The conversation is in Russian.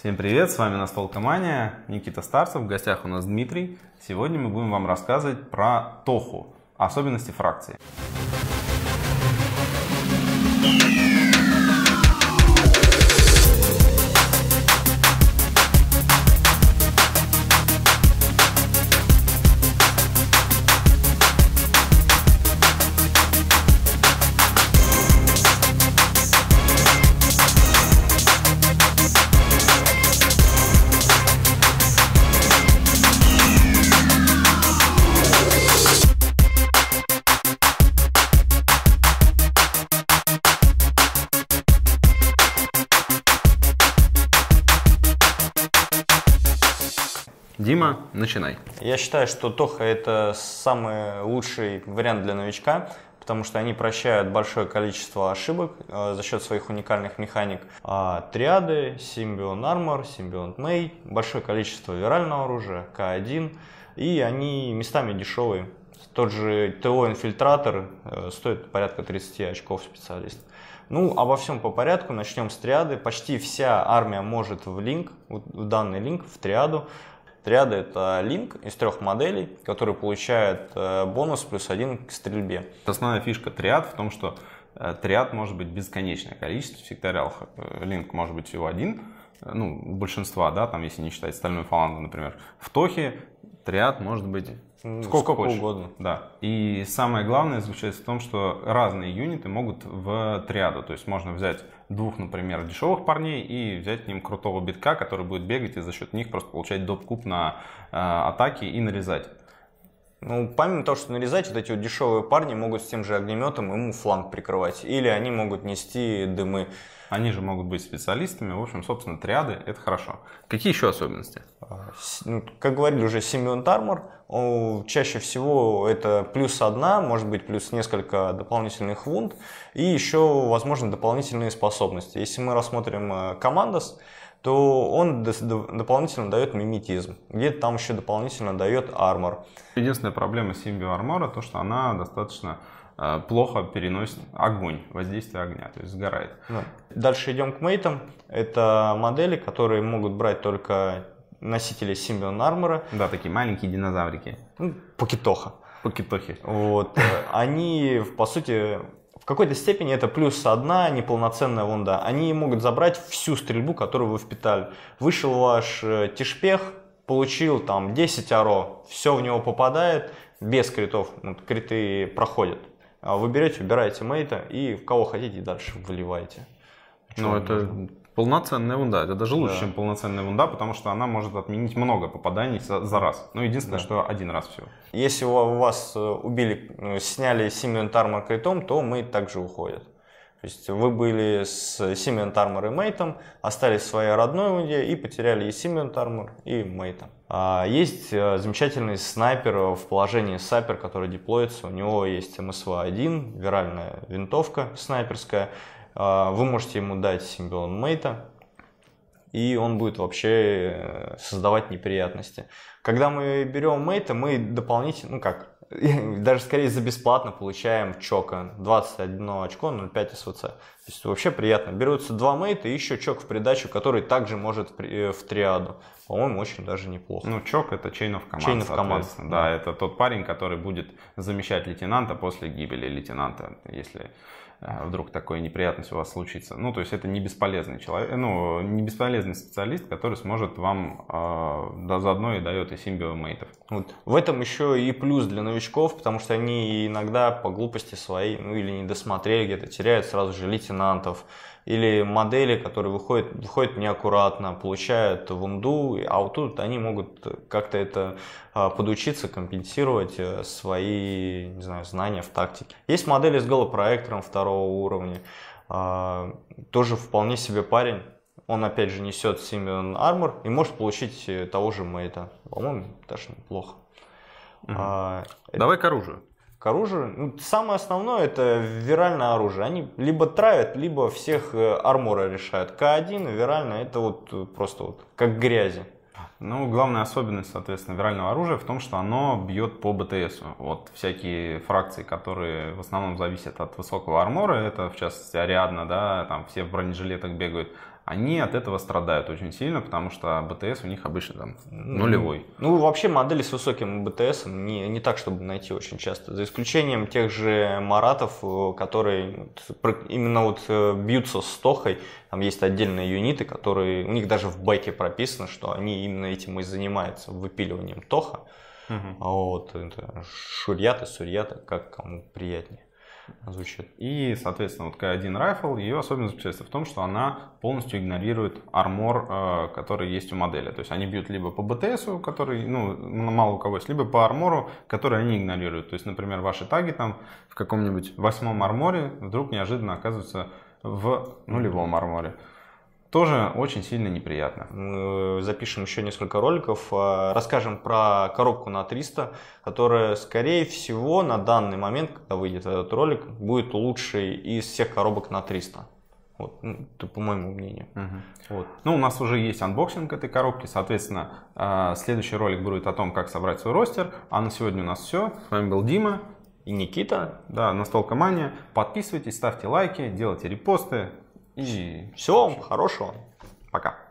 Всем привет, с вами Настолка Мания, Никита Старцев, в гостях у нас Дмитрий. Сегодня мы будем вам рассказывать про тоху, особенности фракции. Дима, начинай. Я считаю, что Тоха это самый лучший вариант для новичка, потому что они прощают большое количество ошибок э, за счет своих уникальных механик. А, триады, симбион армор, симбион мей, большое количество вирального оружия, К1, и они местами дешевые. Тот же ТО-инфильтратор э, стоит порядка 30 очков специалист. Ну, обо а всем по порядку. Начнем с триады. Почти вся армия может в линк, в данный линк, в триаду. Триада – это линк из трех моделей, который получает э, бонус плюс один к стрельбе. Основная фишка триад в том, что э, триад может быть бесконечное количество секториал. Линк э, может быть всего один, ну, большинства, да, там, если не считать стальную фалангу, например. В Тохе триад может быть Сколько, сколько хочешь. угодно. Да. И самое главное заключается в том, что разные юниты могут в триаду. То есть можно взять двух, например, дешевых парней и взять к ним крутого битка, который будет бегать и за счет них просто получать доп-куб на э, атаки и нарезать. Ну, помимо того, что нарезать, вот эти вот дешевые парни могут с тем же огнеметом ему фланг прикрывать. Или они могут нести дымы. Они же могут быть специалистами. В общем, собственно, триады – это хорошо. Какие еще особенности? А, ну, как говорили уже, Симеон Тармор, Чаще всего это плюс одна, может быть, плюс несколько дополнительных вунд. И еще, возможно, дополнительные способности. Если мы рассмотрим э, командос, то он дополнительно дает миметизм, где-то там еще дополнительно дает армор. Единственная проблема симбио армора то, что она достаточно э, плохо переносит огонь, воздействие огня, то есть сгорает. Да. Дальше идем к мейтам. Это модели, которые могут брать только носители Симбион Армора. Да, такие маленькие динозаврики. Ну, покитоха. Покитохи. Вот. Э, они, по сути, какой-то степени это плюс одна неполноценная лунда. Они могут забрать всю стрельбу, которую вы впитали. Вышел ваш э, тишпех, получил там 10 аро, все в него попадает, без критов, вот, криты проходят. А вы берете, убираете мейта и в кого хотите дальше вливаете. Ну, это Полноценная вунда. Это даже лучше, да. чем полноценная вунда, потому что она может отменить много попаданий за, за раз. Ну, единственное, да. что один раз всего. Если у вас э, убили, э, сняли Симмент Армор Критом, то мы также уходят. То есть вы были с Симмент Армор и Мейтом, остались в своей родной вунде и потеряли и Симмент Армор, и Мейта. А есть э, замечательный снайпер в положении сапер, который деплоится. У него есть МСВ-1, виральная винтовка снайперская. А, вы можете ему дать симбион мейта, и он будет вообще э, создавать неприятности. Когда мы берем мейта, мы дополнительно, ну как, даже скорее за бесплатно получаем чока. 21 очко, 0,5 СВЦ. То есть вообще приятно. Берутся два мейта и еще чок в придачу, который также может э, в триаду. По-моему, очень даже неплохо. Ну, чок это Chain of Command, Chain of Command. Да, да, это тот парень, который будет замещать лейтенанта после гибели лейтенанта, если а, вдруг такая неприятность у вас случится. Ну, то есть это не бесполезный человек, ну, не бесполезный специалист, который сможет вам э, да, заодно и дает и симбиомейтов. Вот. В этом еще и плюс для новичков, потому что они иногда по глупости своей, ну, или не досмотрели где-то, теряют сразу же лейтенантов, или модели, которые выходят, выходят неаккуратно, получают вунду, а вот тут они могут как-то это а, подучиться, компенсировать э, свои не знаю, знания в тактике. Есть модели с голопроектором второго уровня, а, тоже вполне себе парень, он опять же несет Symbian Армор и может получить э, того же мейта. По-моему, даже неплохо. Угу. А, Давай к оружию к оружию. Ну, самое основное это виральное оружие. Они либо травят, либо всех э, армора решают. К1 вирально это вот просто вот как грязи. Ну, главная особенность, соответственно, вирального оружия в том, что оно бьет по БТС. Вот всякие фракции, которые в основном зависят от высокого армора, это в частности Ариадна, да, там все в бронежилетах бегают, они от этого страдают очень сильно, потому что БТС у них обычно там нулевой. Ну, вообще модели с высоким БТС не, не так, чтобы найти очень часто, за исключением тех же Маратов, э, которые именно вот э, бьются с Тохой, там есть отдельные юниты, которые, у них даже в байке прописано, что они именно этим и занимается, выпиливанием тоха. Угу. Вот, это шурьята, сурьята, как кому приятнее звучит. И, соответственно, вот К1 Rifle, ее особенность заключается в том, что она полностью игнорирует армор, э, который есть у модели. То есть они бьют либо по БТС, который, ну, мало у кого есть, либо по армору, который они игнорируют. То есть, например, ваши таги там в каком-нибудь восьмом арморе вдруг неожиданно оказываются в нулевом арморе тоже очень сильно неприятно. Мы запишем еще несколько роликов, а, расскажем про коробку на 300, которая, скорее всего, на данный момент, когда выйдет этот ролик, будет лучшей из всех коробок на 300. Вот, ну, это по моему мнению. Угу. Вот. Ну, у нас уже есть анбоксинг этой коробки, соответственно, а, следующий ролик будет о том, как собрать свой ростер. А на сегодня у нас все. С вами был Дима. И Никита. Да, Настолка Мания. Подписывайтесь, ставьте лайки, делайте репосты. И все, вам хорошего. Пока.